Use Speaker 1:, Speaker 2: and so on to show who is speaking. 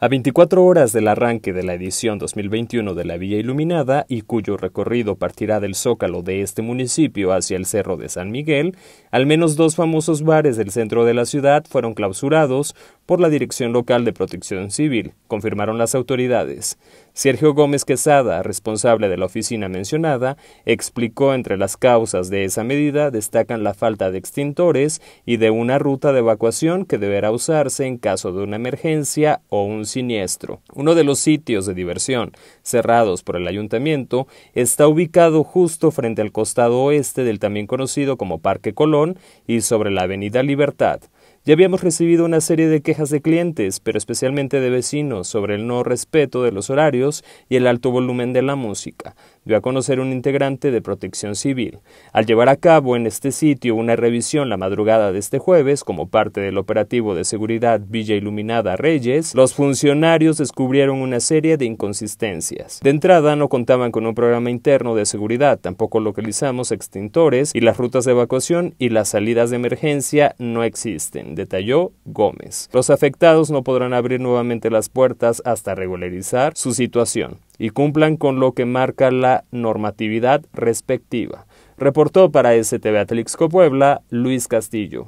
Speaker 1: A 24 horas del arranque de la edición 2021 de la Villa Iluminada y cuyo recorrido partirá del zócalo de este municipio hacia el Cerro de San Miguel, al menos dos famosos bares del centro de la ciudad fueron clausurados por la Dirección Local de Protección Civil, confirmaron las autoridades. Sergio Gómez Quesada, responsable de la oficina mencionada, explicó entre las causas de esa medida destacan la falta de extintores y de una ruta de evacuación que deberá usarse en caso de una emergencia o un siniestro. Uno de los sitios de diversión cerrados por el ayuntamiento está ubicado justo frente al costado oeste del también conocido como Parque Colón y sobre la Avenida Libertad. Ya habíamos recibido una serie de quejas de clientes, pero especialmente de vecinos, sobre el no respeto de los horarios y el alto volumen de la música, dio a conocer un integrante de Protección Civil. Al llevar a cabo en este sitio una revisión la madrugada de este jueves como parte del operativo de seguridad Villa Iluminada Reyes, los funcionarios descubrieron una serie de inconsistencias. De entrada no contaban con un programa interno de seguridad, tampoco localizamos extintores y las rutas de evacuación y las salidas de emergencia no existen detalló Gómez. Los afectados no podrán abrir nuevamente las puertas hasta regularizar su situación y cumplan con lo que marca la normatividad respectiva. Reportó para STV Atlixco Puebla Luis Castillo.